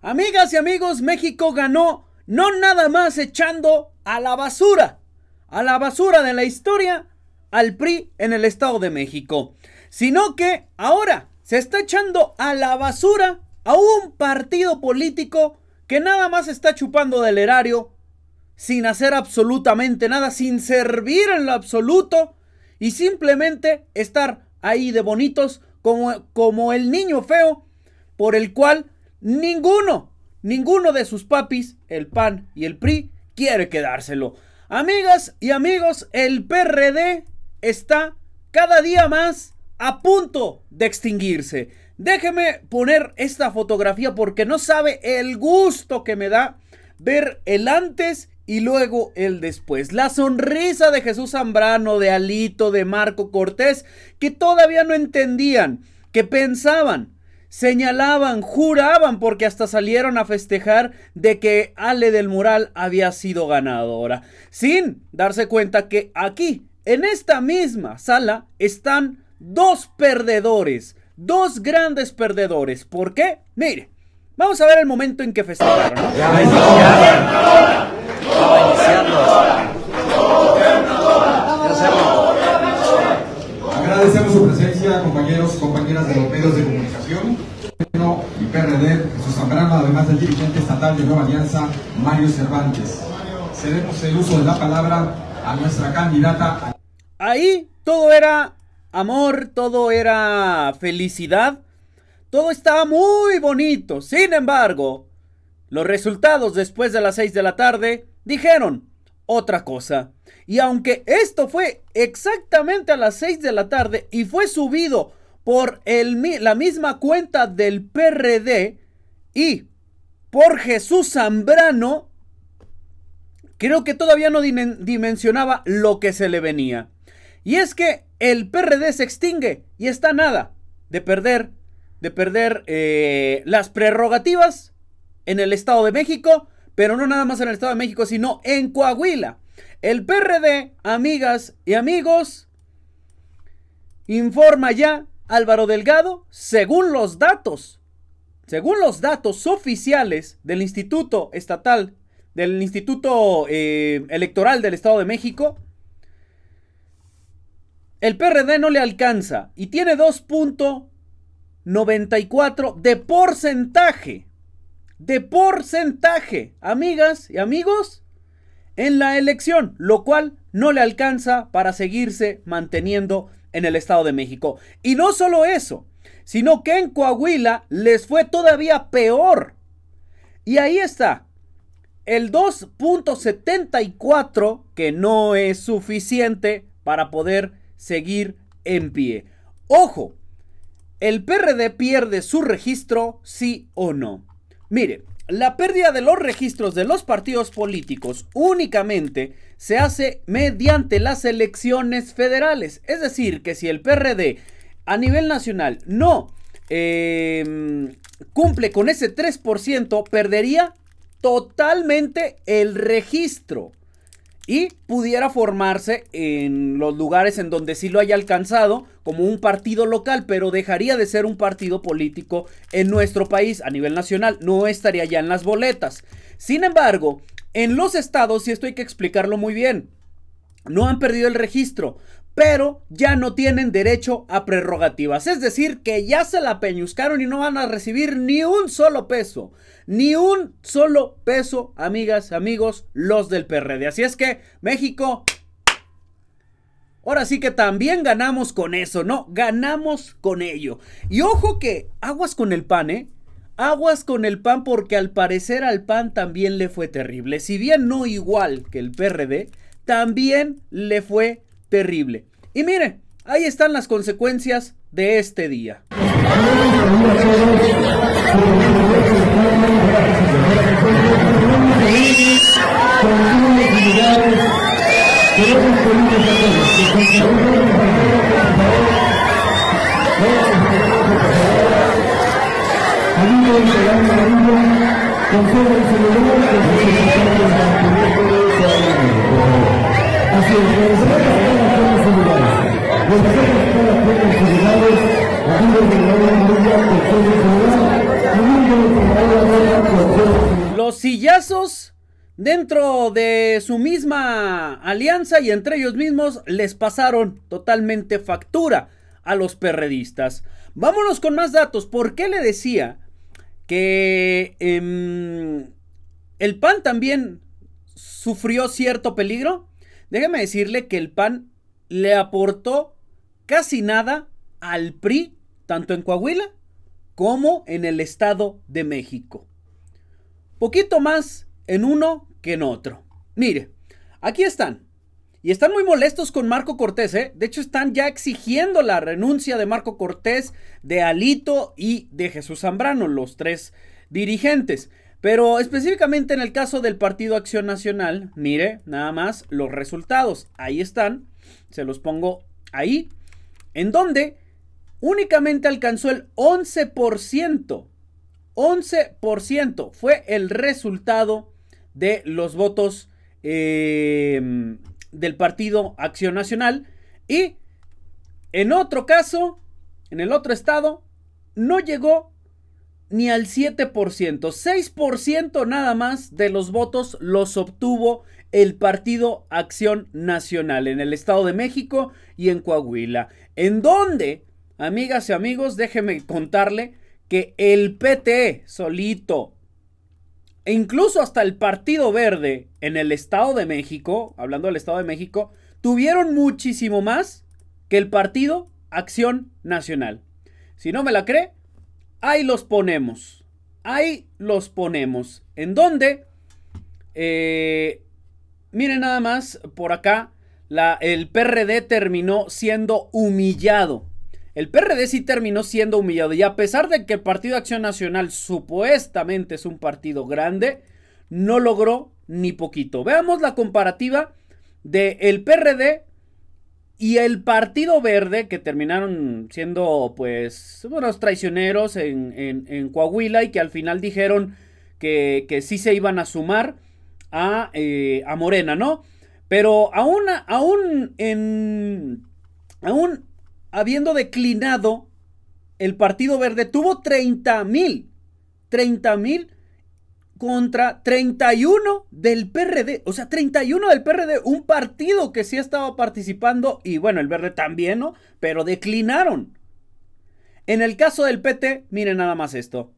Amigas y amigos, México ganó no nada más echando a la basura, a la basura de la historia al PRI en el Estado de México, sino que ahora se está echando a la basura a un partido político que nada más está chupando del erario sin hacer absolutamente nada, sin servir en lo absoluto y simplemente estar ahí de bonitos como, como el niño feo por el cual Ninguno, ninguno de sus papis, el PAN y el PRI, quiere quedárselo. Amigas y amigos, el PRD está cada día más a punto de extinguirse. Déjeme poner esta fotografía porque no sabe el gusto que me da ver el antes y luego el después. La sonrisa de Jesús Zambrano, de Alito, de Marco Cortés, que todavía no entendían, que pensaban señalaban, juraban, porque hasta salieron a festejar de que Ale del Mural había sido ganadora, sin darse cuenta que aquí, en esta misma sala, están dos perdedores, dos grandes perdedores. ¿Por qué? Mire, vamos a ver el momento en que festejaron. Agradecemos su presencia, compañeros, compañeras de los medios de comunicación y PRD, Jesús Zambrano, además del dirigente estatal de Nueva Alianza, Mario Cervantes. Cedemos el uso de la palabra a nuestra candidata. Ahí todo era amor, todo era felicidad, todo estaba muy bonito. Sin embargo, los resultados después de las seis de la tarde dijeron otra cosa. Y aunque esto fue exactamente a las 6 de la tarde y fue subido por el, la misma cuenta del PRD y por Jesús Zambrano, creo que todavía no dimensionaba lo que se le venía. Y es que el PRD se extingue y está nada de perder, de perder eh, las prerrogativas en el Estado de México pero no nada más en el Estado de México, sino en Coahuila. El PRD, amigas y amigos, informa ya Álvaro Delgado, según los datos, según los datos oficiales del Instituto Estatal, del Instituto eh, Electoral del Estado de México, el PRD no le alcanza y tiene 2.94 de porcentaje de porcentaje, amigas y amigos, en la elección, lo cual no le alcanza para seguirse manteniendo en el Estado de México. Y no solo eso, sino que en Coahuila les fue todavía peor. Y ahí está, el 2.74, que no es suficiente para poder seguir en pie. Ojo, el PRD pierde su registro, sí o no. Mire, la pérdida de los registros de los partidos políticos únicamente se hace mediante las elecciones federales. Es decir, que si el PRD a nivel nacional no em, cumple con ese 3%, perdería totalmente el registro y pudiera formarse en los lugares en donde sí lo haya alcanzado como un partido local, pero dejaría de ser un partido político en nuestro país a nivel nacional, no estaría ya en las boletas. Sin embargo, en los estados, y esto hay que explicarlo muy bien, no han perdido el registro pero ya no tienen derecho a prerrogativas. Es decir, que ya se la peñuscaron y no van a recibir ni un solo peso. Ni un solo peso, amigas, amigos, los del PRD. Así es que México... Ahora sí que también ganamos con eso, ¿no? Ganamos con ello. Y ojo que aguas con el pan, ¿eh? Aguas con el pan porque al parecer al pan también le fue terrible. Si bien no igual que el PRD, también le fue terrible terrible. Y mire, ahí están las consecuencias de este día. Los sillazos dentro de su misma alianza y entre ellos mismos les pasaron totalmente factura a los perredistas. Vámonos con más datos. ¿Por qué le decía que em, el PAN también sufrió cierto peligro? Déjeme decirle que el PAN le aportó casi nada al PRI, tanto en Coahuila como en el Estado de México. Poquito más en uno que en otro. Mire, aquí están. Y están muy molestos con Marco Cortés, ¿eh? De hecho, están ya exigiendo la renuncia de Marco Cortés, de Alito y de Jesús Zambrano, los tres dirigentes. Pero específicamente en el caso del Partido Acción Nacional, mire nada más los resultados. Ahí están, se los pongo ahí, en donde únicamente alcanzó el 11%. 11% fue el resultado de los votos eh, del Partido Acción Nacional. Y en otro caso, en el otro estado, no llegó ni al 7%, 6% nada más de los votos los obtuvo el Partido Acción Nacional en el Estado de México y en Coahuila. En donde, amigas y amigos, déjenme contarle que el PT e solito e incluso hasta el Partido Verde en el Estado de México, hablando del Estado de México, tuvieron muchísimo más que el Partido Acción Nacional. Si no me la cree, ahí los ponemos. Ahí los ponemos. ¿En dónde? Eh, miren nada más por acá. el PRD terminó siendo humillado. El PRD sí terminó siendo humillado. Y a pesar de que el Partido Acción Nacional supuestamente es un partido grande, no logró ni poquito. Veamos la comparativa del el PRD y el Partido Verde, que terminaron siendo, pues, unos traicioneros en, Coahuila y que al final dijeron que, que sí se iban a sumar a, eh, a Morena, ¿no? Pero aún, aún en... Aún habiendo declinado, el Partido Verde tuvo 30 mil. 30 mil contra 31 del PRD. O sea, 31 del PRD, un partido que sí estaba participando y bueno, el verde también, ¿no? Pero declinaron. En el caso del PT, miren nada más esto.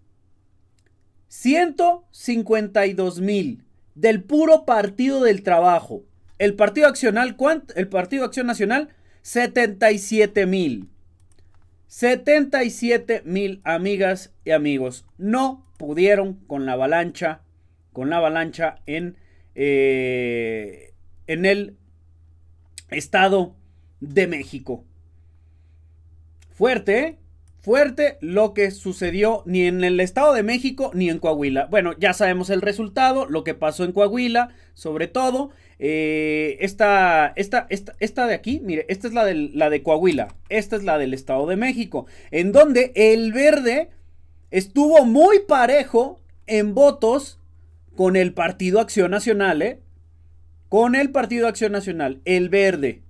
152 mil del puro Partido del Trabajo. El Partido Accional, ¿cuánto? El Partido Acción Nacional, 77 mil. 77 mil amigas y amigos. No pudieron con la avalancha, con la avalancha en, eh, en el Estado de México. Fuerte, ¿eh? Fuerte lo que sucedió ni en el Estado de México ni en Coahuila. Bueno, ya sabemos el resultado, lo que pasó en Coahuila, sobre todo. Eh, esta, esta, esta, de aquí, mire, esta es la, del, la de Coahuila, esta es la del Estado de México, en donde el verde estuvo muy parejo en votos con el Partido Acción Nacional, ¿eh? Con el Partido Acción Nacional, el verde.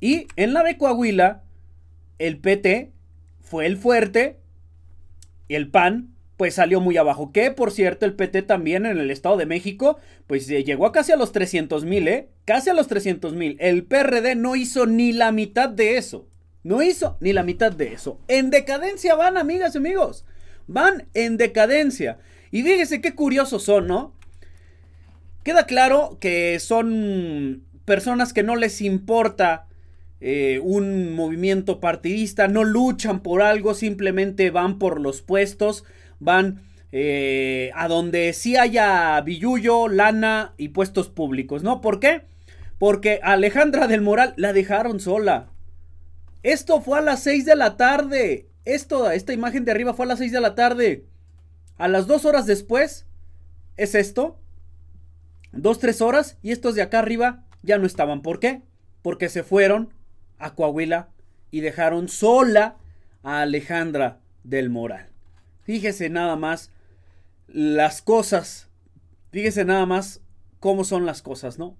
Y en la de Coahuila, el PT fue el fuerte y el PAN pues salió muy abajo. Que por cierto, el PT también en el Estado de México, pues eh, llegó a casi a los 300 mil, ¿eh? Casi a los 300 mil. El PRD no hizo ni la mitad de eso. No hizo ni la mitad de eso. En decadencia van, amigas y amigos. Van en decadencia. Y fíjense qué curiosos son, ¿no? Queda claro que son personas que no les importa eh, un movimiento partidista, no luchan por algo, simplemente van por los puestos, van eh, a donde sí haya billullo, lana y puestos públicos, ¿no? ¿Por qué? Porque Alejandra del Moral la dejaron sola. Esto fue a las 6 de la tarde. Esto, esta imagen de arriba fue a las 6 de la tarde. A las 2 horas después es esto. 2, 3 horas. Y estos de acá arriba ya no estaban. ¿Por qué? Porque se fueron a Coahuila y dejaron sola a Alejandra del Moral. Fíjese nada más las cosas. Fíjese nada más cómo son las cosas, ¿no?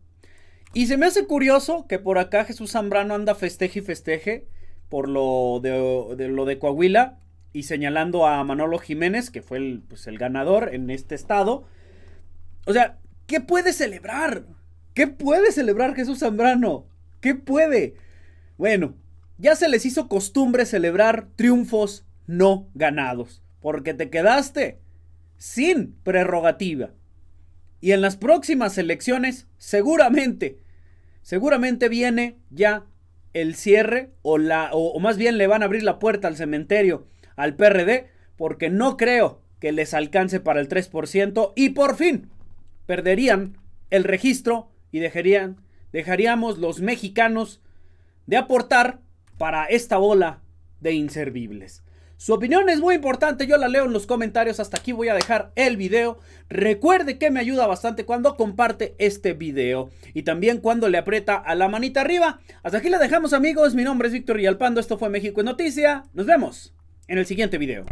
Y se me hace curioso que por acá Jesús Zambrano anda festeje y festeje por lo de, lo de Coahuila y señalando a Manolo Jiménez, que fue el, pues, el ganador en este estado. O sea, ¿qué puede celebrar? ¿Qué puede celebrar Jesús Zambrano? ¿Qué puede? Bueno, ya se les hizo costumbre celebrar triunfos no ganados, porque te quedaste sin prerrogativa. Y en las próximas elecciones, seguramente, seguramente viene ya el cierre o, la, o, más bien le van a abrir la puerta al cementerio al PRD porque no creo que les alcance para el 3% y por fin perderían el registro y dejarían, dejaríamos los mexicanos de aportar para esta bola de inservibles. Su opinión es muy importante, yo la leo en los comentarios. Hasta aquí voy a dejar el video. Recuerde que me ayuda bastante cuando comparte este video y también cuando le aprieta a la manita arriba. Hasta aquí la dejamos amigos, mi nombre es Víctor Rialpando, esto fue México en Noticia. Nos vemos en el siguiente video.